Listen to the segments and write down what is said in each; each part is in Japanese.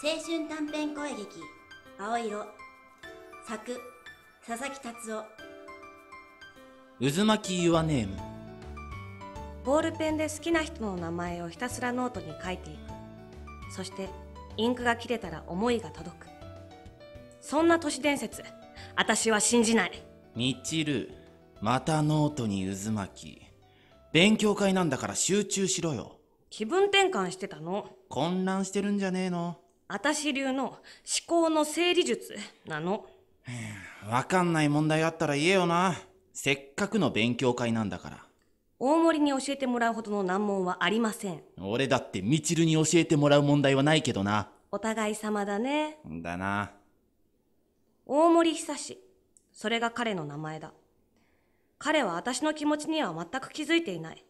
青春短編声劇「青色」作佐々木達夫渦巻きユアネームボールペンで好きな人の名前をひたすらノートに書いていくそしてインクが切れたら思いが届くそんな都市伝説私は信じないみちるまたノートに渦巻き勉強会なんだから集中しろよ気分転換してたの混乱してるんじゃねえの私流の思考の整理術なの。わかんない問題あったら言えよな。せっかくの勉強会なんだから。大森に教えてもらうほどの難問はありません。俺だってみちるに教えてもらう問題はないけどな。お互い様だね。だな。大森久志。それが彼の名前だ。彼は私の気持ちには全く気づいていない。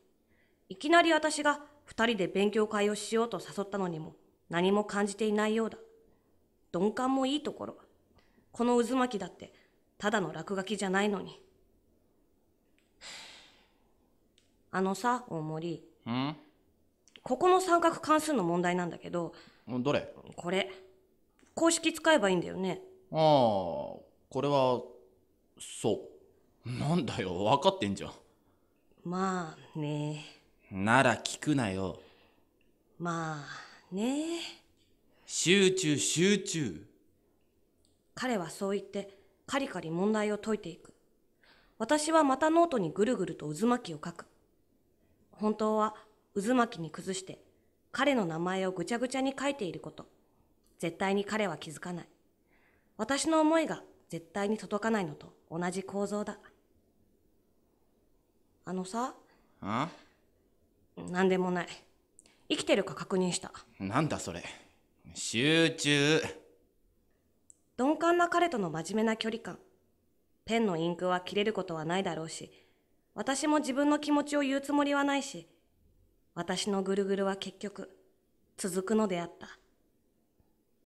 いきなり私が二人で勉強会をしようと誘ったのにも何も感じていないようだ。鈍感もいいところ。この渦巻きだって、ただの落書きじゃないのに。あのさ、大森。んここの三角関数の問題なんだけど。どれこれ。公式使えばいいんだよね。ああ、これは、そう。なんだよ、分かってんじゃん。まあね。なら聞くなよ。まあ。ねえ集中集中彼はそう言ってカリカリ問題を解いていく私はまたノートにぐるぐると渦巻きを書く本当は渦巻きに崩して彼の名前をぐちゃぐちゃに書いていること絶対に彼は気づかない私の思いが絶対に届かないのと同じ構造だあのさあ何でもない生きてるか確認したなんだそれ集中鈍感な彼との真面目な距離感ペンのインクは切れることはないだろうし私も自分の気持ちを言うつもりはないし私のぐるぐるは結局続くのであった